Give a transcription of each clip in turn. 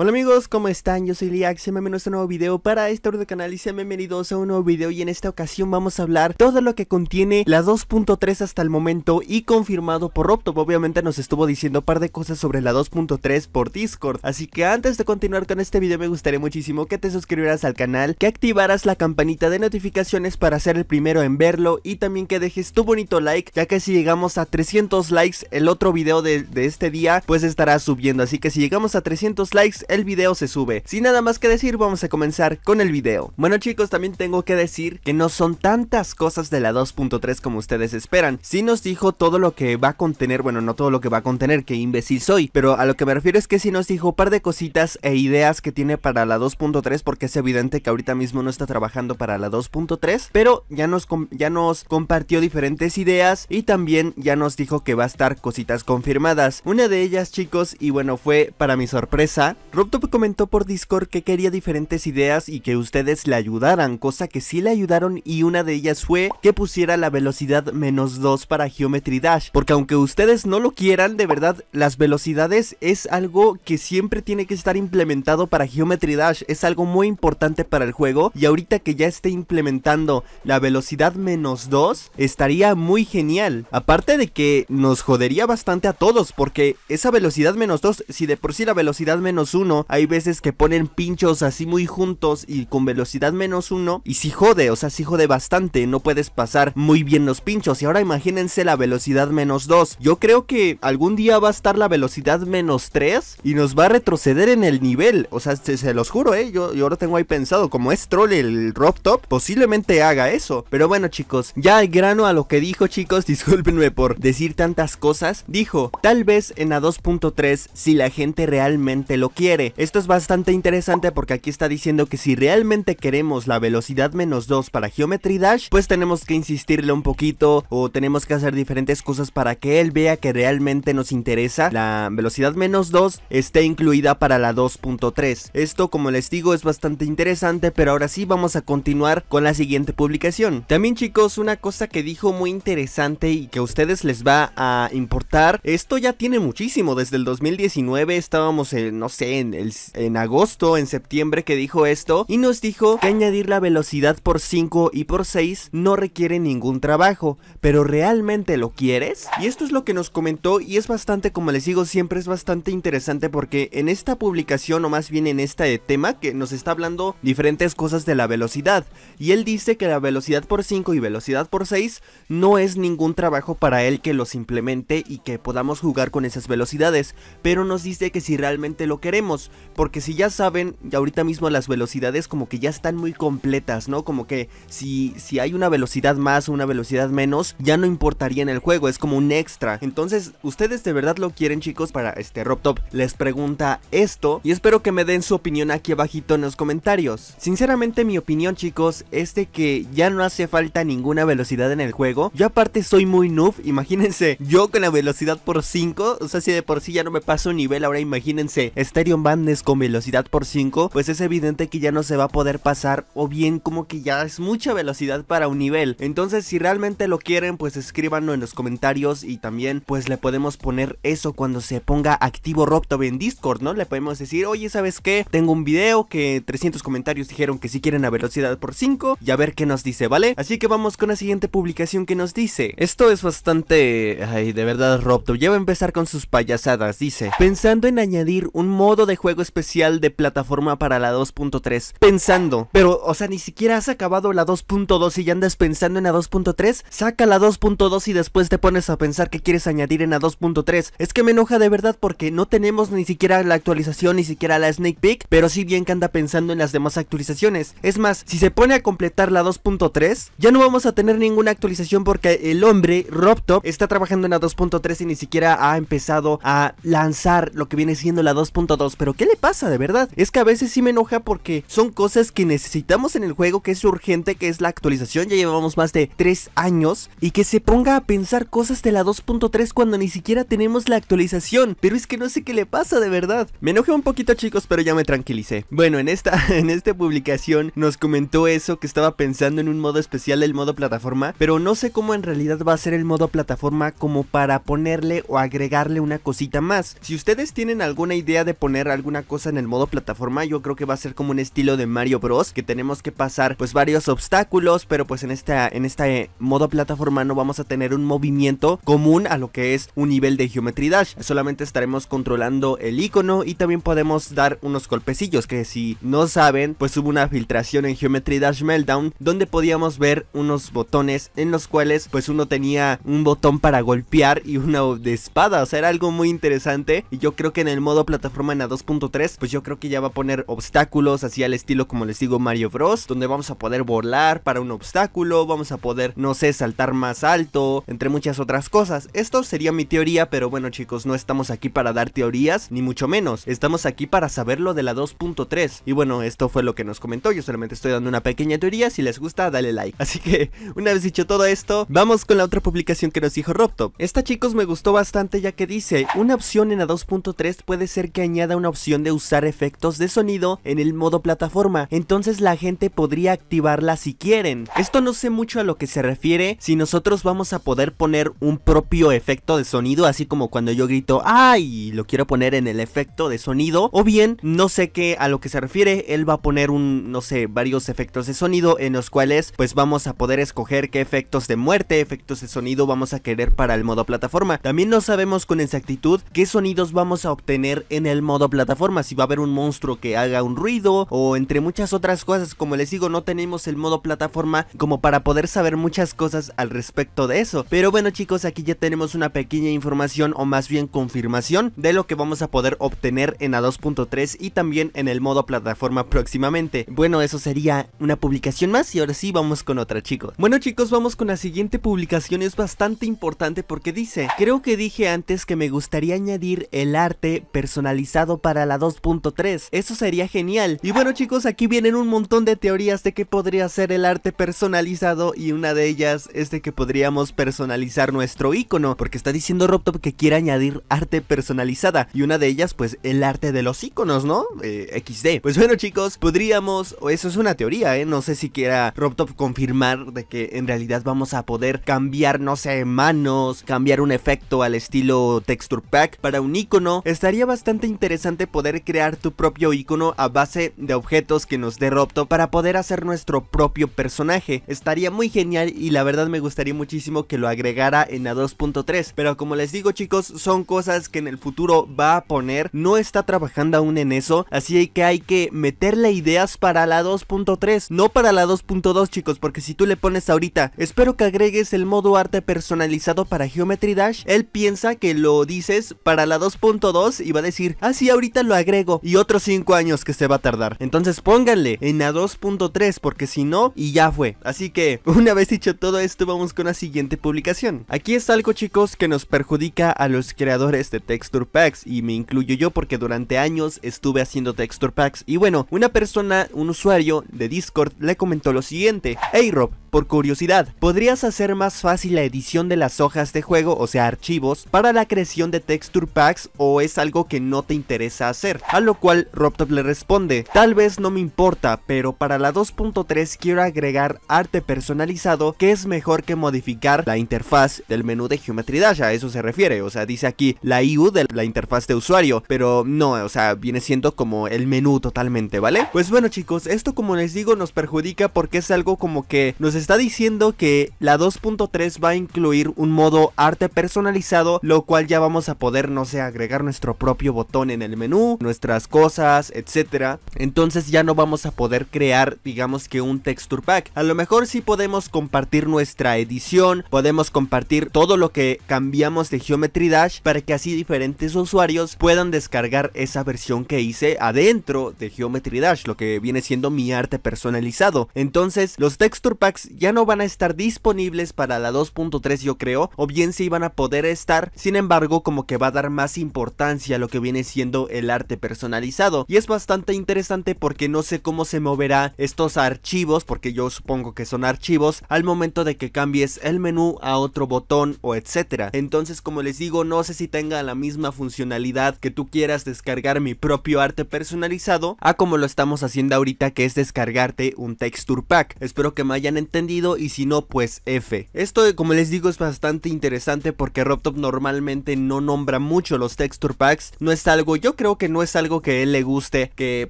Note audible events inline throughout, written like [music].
Hola amigos, ¿cómo están? Yo soy Liax, sean me a un nuevo video para este de canal y sean bienvenidos a un nuevo video y en esta ocasión vamos a hablar todo lo que contiene la 2.3 hasta el momento y confirmado por opto obviamente nos estuvo diciendo un par de cosas sobre la 2.3 por Discord, así que antes de continuar con este video me gustaría muchísimo que te suscribieras al canal, que activaras la campanita de notificaciones para ser el primero en verlo y también que dejes tu bonito like, ya que si llegamos a 300 likes el otro video de, de este día pues estará subiendo, así que si llegamos a 300 likes el video se sube. Sin nada más que decir, vamos a comenzar con el video. Bueno chicos, también tengo que decir que no son tantas cosas de la 2.3 como ustedes esperan. Sí nos dijo todo lo que va a contener, bueno, no todo lo que va a contener, qué imbécil soy, pero a lo que me refiero es que sí nos dijo un par de cositas e ideas que tiene para la 2.3 porque es evidente que ahorita mismo no está trabajando para la 2.3, pero ya nos, ya nos compartió diferentes ideas y también ya nos dijo que va a estar cositas confirmadas. Una de ellas, chicos, y bueno, fue para mi sorpresa, RobTop comentó por Discord que quería diferentes ideas y que ustedes le ayudaran, cosa que sí le ayudaron y una de ellas fue que pusiera la velocidad menos 2 para Geometry Dash, porque aunque ustedes no lo quieran, de verdad, las velocidades es algo que siempre tiene que estar implementado para Geometry Dash, es algo muy importante para el juego y ahorita que ya esté implementando la velocidad menos 2, estaría muy genial, aparte de que nos jodería bastante a todos, porque esa velocidad menos 2, si de por sí la velocidad menos 1 hay veces que ponen pinchos así muy juntos y con velocidad menos uno y si jode, o sea, si jode bastante, no puedes pasar muy bien los pinchos y ahora imagínense la velocidad menos 2. Yo creo que algún día va a estar la velocidad menos 3 y nos va a retroceder en el nivel, o sea, se, los juro, eh, yo, ahora tengo ahí pensado, como es troll el Rob Top, posiblemente haga eso. Pero bueno chicos, ya hay grano a lo que dijo chicos, [laughs] discúlpenme por decir tantas cosas, dijo, tal vez en la 2.3 si la gente realmente lo quiere esto es bastante interesante porque aquí está diciendo que si realmente queremos la velocidad menos 2 para Geometry Dash, pues tenemos que insistirle un poquito o tenemos que hacer diferentes cosas para que él vea que realmente nos interesa la velocidad menos 2 esté incluida para la 2.3. Esto, como les digo, es bastante interesante, pero ahora sí vamos a continuar con la siguiente publicación. También chicos, una cosa que dijo muy interesante y que a ustedes les va a importar, esto ya tiene muchísimo, desde el 2019 estábamos en, no sé, en, en agosto, en septiembre que dijo esto y nos dijo que añadir la velocidad por 5 y por 6 no requiere ningún trabajo, pero ¿realmente lo quieres? Y esto es lo que nos comentó y es bastante, como les digo, siempre es bastante interesante porque en esta publicación o más bien en este tema que nos está hablando diferentes cosas de la velocidad y él dice que la velocidad por 5 y velocidad por 6 no es ningún trabajo para él que los implemente y que podamos jugar con esas velocidades, pero nos dice que si realmente lo queremos porque si ya saben, ahorita mismo las velocidades como que ya están muy completas, ¿no? Como que si, si hay una velocidad más o una velocidad menos, ya no importaría en el juego, es como un extra. Entonces, ¿ustedes de verdad lo quieren chicos para este RobTop? Les pregunta esto y espero que me den su opinión aquí abajito en los comentarios. Sinceramente mi opinión chicos es de que ya no hace falta ninguna velocidad en el juego. Yo aparte soy muy noob, imagínense, yo con la velocidad por 5, o sea si de por sí ya no me paso un nivel, ahora imagínense, estéreo Bandes con velocidad por 5, pues es evidente que ya no se va a poder pasar o bien como que ya es mucha velocidad para un nivel. Entonces si realmente lo quieren pues escríbanlo en los comentarios y también pues le podemos poner eso cuando se ponga activo Robtob en Discord, ¿no? Le podemos decir, oye, ¿sabes qué? Tengo un video que 300 comentarios dijeron que si quieren a velocidad por 5 y a ver qué nos dice, ¿vale? Así que vamos con la siguiente publicación que nos dice. Esto es bastante... Ay, de verdad Robtob, lleva a empezar con sus payasadas, dice. Pensando en añadir un modo de juego especial de plataforma para la 2.3. Pensando, pero, o sea, ni siquiera has acabado la 2.2 y ya andas pensando en la 2.3. Saca la 2.2 y después te pones a pensar que quieres añadir en la 2.3. Es que me enoja de verdad porque no tenemos ni siquiera la actualización, ni siquiera la sneak peek, pero sí bien que anda pensando en las demás actualizaciones. Es más, si se pone a completar la 2.3, ya no vamos a tener ninguna actualización porque el hombre, RobTop, está trabajando en la 2.3 y ni siquiera ha empezado a lanzar lo que viene siendo la 2.2 pero ¿qué le pasa de verdad? Es que a veces sí me enoja porque son cosas que necesitamos en el juego, que es urgente, que es la actualización, ya llevamos más de 3 años, y que se ponga a pensar cosas de la 2.3 cuando ni siquiera tenemos la actualización, pero es que no sé qué le pasa de verdad. Me enojé un poquito chicos, pero ya me tranquilicé. Bueno, en esta, [laughs] en publicación nos comentó eso, que estaba pensando en un modo especial del modo plataforma, pero no sé cómo en realidad va a ser el modo plataforma como para ponerle o agregarle una cosita más. Si ustedes tienen alguna idea de poner alguna cosa en el modo plataforma, yo creo que va a ser como un estilo de Mario Bros, que tenemos que pasar pues varios obstáculos, pero pues en esta en este modo plataforma no vamos a tener un movimiento común a lo que es un nivel de Geometry Dash, solamente estaremos controlando el icono y también podemos dar unos golpecillos que si no saben, pues hubo una filtración en Geometry Dash Meltdown donde podíamos ver unos botones en los cuales pues uno tenía un botón para golpear y uno de espada, o sea, era algo muy interesante y yo creo que en el modo plataforma en a 2.3, pues yo creo que ya va a poner obstáculos así al estilo como les digo Mario Bros, donde vamos a poder volar para un obstáculo, vamos a poder, no sé, saltar más alto, entre muchas otras cosas. Esto sería mi teoría, pero bueno chicos, no estamos aquí para dar teorías, ni mucho menos, estamos aquí para saber lo de la 2.3. Y bueno, esto fue lo que nos comentó, yo solamente estoy dando una pequeña teoría, si les gusta dale like. [laughs] Así que, una vez dicho todo esto, vamos con la otra publicación que nos dijo Robtop. Esta chicos me gustó bastante ya que dice, una opción en la 2.3 puede ser que añada una opción de usar efectos de sonido en el modo plataforma, entonces la gente podría activarla si quieren. Esto no sé mucho a lo que se refiere, si nosotros vamos a poder poner un propio efecto de sonido, así como cuando yo grito ¡ay! lo quiero poner en el efecto de sonido, o bien, no sé qué a lo que se refiere, él va a poner un, no sé, varios efectos de sonido en los cuales pues vamos a poder escoger qué efectos de muerte, efectos de sonido vamos a querer para el modo plataforma. También no sabemos con exactitud qué sonidos vamos a obtener en el modo plataforma, si va a haber un monstruo que haga un ruido o entre muchas otras cosas, como les digo, no tenemos el modo plataforma como para poder saber muchas cosas al respecto de eso. Pero bueno chicos, aquí ya tenemos una pequeña información o más bien confirmación de lo que vamos a poder obtener en la 2.3 y también en el modo plataforma próximamente. Bueno, eso sería una publicación más y ahora sí vamos con otra chicos. Bueno chicos, vamos con la siguiente publicación, es bastante importante porque dice, creo que dije antes que me gustaría añadir el arte personalizado para la 2.3. Eso sería genial. Y bueno chicos, aquí vienen un montón de teorías de que podría ser el arte personalizado y una de ellas es de que podríamos personalizar nuestro icono, porque está diciendo RobTop que quiere añadir arte personalizada y una de ellas pues el arte de los iconos, ¿no? Eh, XD. Pues bueno chicos, podríamos, o eso es una teoría, ¿eh? No sé si quiera RobTop confirmar de que en realidad vamos a poder cambiar, no sé, manos, cambiar un efecto al estilo texture pack para un icono. Estaría bastante interesante poder crear tu propio icono a base de objetos que nos dé Ropto para poder hacer nuestro propio personaje. Estaría muy genial y la verdad me gustaría muchísimo que lo agregara en la 2.3. Pero como les digo chicos, son cosas que en el futuro va a poner. No está trabajando aún en eso, así que hay que meterle ideas para la 2.3. No para la 2.2 chicos, porque si tú le pones ahorita, espero que agregues el modo arte personalizado para Geometry Dash, él piensa que lo dices para la 2.2 y va a decir, así ah, sí, ahorita lo agrego y otros 5 años que se va a tardar. Entonces pónganle en a 2.3 porque si no, y ya fue. Así que [laughs] una vez dicho todo esto, vamos con la siguiente publicación. Aquí es algo chicos que nos perjudica a los creadores de texture packs y me incluyo yo porque durante años estuve haciendo texture packs y bueno, una persona, un usuario de Discord le comentó lo siguiente. Hey Rob, por curiosidad, podrías hacer más fácil la edición de las hojas de juego, o sea archivos, para la creación de texture packs o es algo que no te interesa hacer, a lo cual Robtop le responde, tal vez no me importa, pero para la 2.3 quiero agregar arte personalizado que es mejor que modificar la interfaz del menú de Geometry Dash, a eso se refiere, o sea dice aquí la IU de la interfaz de usuario, pero no, o sea viene siendo como el menú totalmente, ¿vale? Pues bueno chicos, esto como les digo nos perjudica porque es algo como que nos está diciendo que la 2.3 va a incluir un modo arte personalizado, lo cual ya vamos a poder, no sé, agregar nuestro propio botón en el menú, nuestras cosas, etcétera. Entonces ya no vamos a poder crear, digamos que un texture pack. A lo mejor si podemos compartir nuestra edición, podemos compartir todo lo que cambiamos de Geometry Dash para que así diferentes usuarios puedan descargar esa versión que hice adentro de Geometry Dash, lo que viene siendo mi arte personalizado. Entonces, los texture packs ya no van a estar disponibles para la 2.3 yo creo, o bien si sí van a poder estar, sin embargo como que va a dar más importancia a lo que viene siendo el arte personalizado, y es bastante interesante porque no sé cómo se moverá estos archivos, porque yo supongo que son archivos, al momento de que cambies el menú a otro botón o etcétera, entonces como les digo no sé si tenga la misma funcionalidad que tú quieras descargar mi propio arte personalizado a como lo estamos haciendo ahorita que es descargarte un texture pack, espero que me hayan entendido y si no pues F. Esto eh, como les digo es bastante interesante porque RobTop normalmente no nombra mucho los texture packs, no es algo, yo creo que no es algo que él le guste que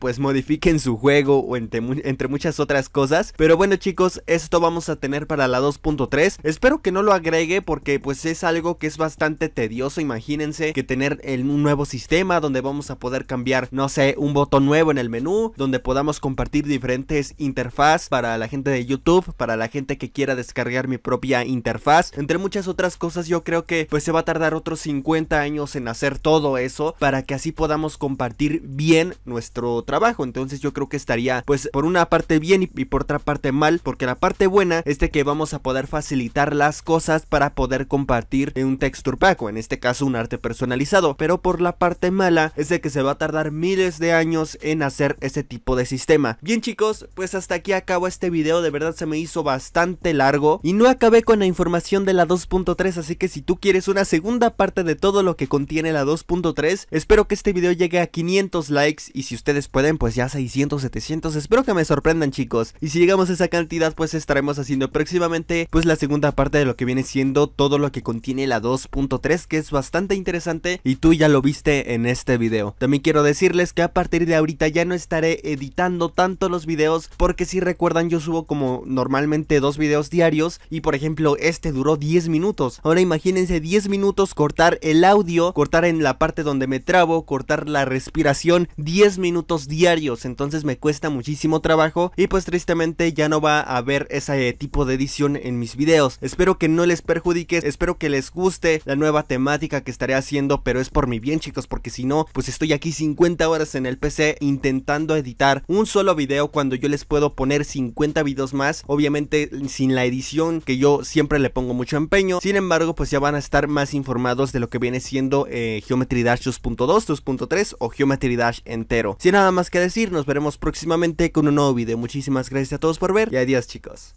pues modifiquen su juego o entre, muchas otras cosas, pero bueno chicos esto vamos a tener para la 2.3, espero que no lo agregue porque pues es algo que es bastante tedioso, imagínense que tener en un nuevo sistema donde vamos a poder cambiar, no sé, un botón nuevo en el menú, donde podamos compartir diferentes interfaz para la gente de YouTube, para la gente que quiera descargar mi propia interfaz. Entre muchas otras cosas yo creo que pues se va a tardar otros 50 años en hacer todo eso para que así podamos compartir bien nuestro trabajo. Entonces yo creo que estaría pues por una parte bien y, por otra parte mal porque la parte buena es de que vamos a poder facilitar las cosas para poder compartir en un texture pack o en este caso un arte personalizado. Pero por la parte mala es de que se va a tardar miles de años en hacer ese tipo de sistema. Bien chicos, pues hasta aquí acabo este video. De verdad se me hizo bastante largo y no acabé con la información de la 2.3 así que si tú quieres una segunda parte de todo lo que contiene la 2.3 espero que este video llegue a 500 likes y si ustedes pueden pues ya 600, 700 espero que me sorprendan chicos y si llegamos a esa cantidad pues estaremos haciendo próximamente pues la segunda parte de lo que viene siendo todo lo que contiene la 2.3 que es bastante interesante y tú ya lo viste en este video también quiero decirles que a partir de ahorita ya no estaré editando tanto los videos porque si recuerdan yo subo como normalmente dos videos diarios y por ejemplo este duró 10 minutos. Ahora imagínense 10 minutos cortar el audio, cortar en la parte donde me trabo, cortar la respiración 10 minutos diarios. Entonces me cuesta muchísimo trabajo y pues tristemente ya no va a haber ese tipo de edición en mis videos. Espero que no les perjudique, espero que les guste la nueva temática que estaré haciendo, pero es por mi bien chicos, porque si no, pues estoy aquí 50 horas en el PC intentando editar un solo video cuando yo les puedo poner 50 videos más. Obviamente sin la edición que yo siempre le pongo mucho empeño. Sin embargo, pues ya van a estar más informados de lo que viene siendo eh, Geometry Dash 2.2, 2.3 o Geometry Dash entero. Sin nada más que decir, nos veremos próximamente con un nuevo video. Muchísimas gracias a todos por ver y adiós chicos.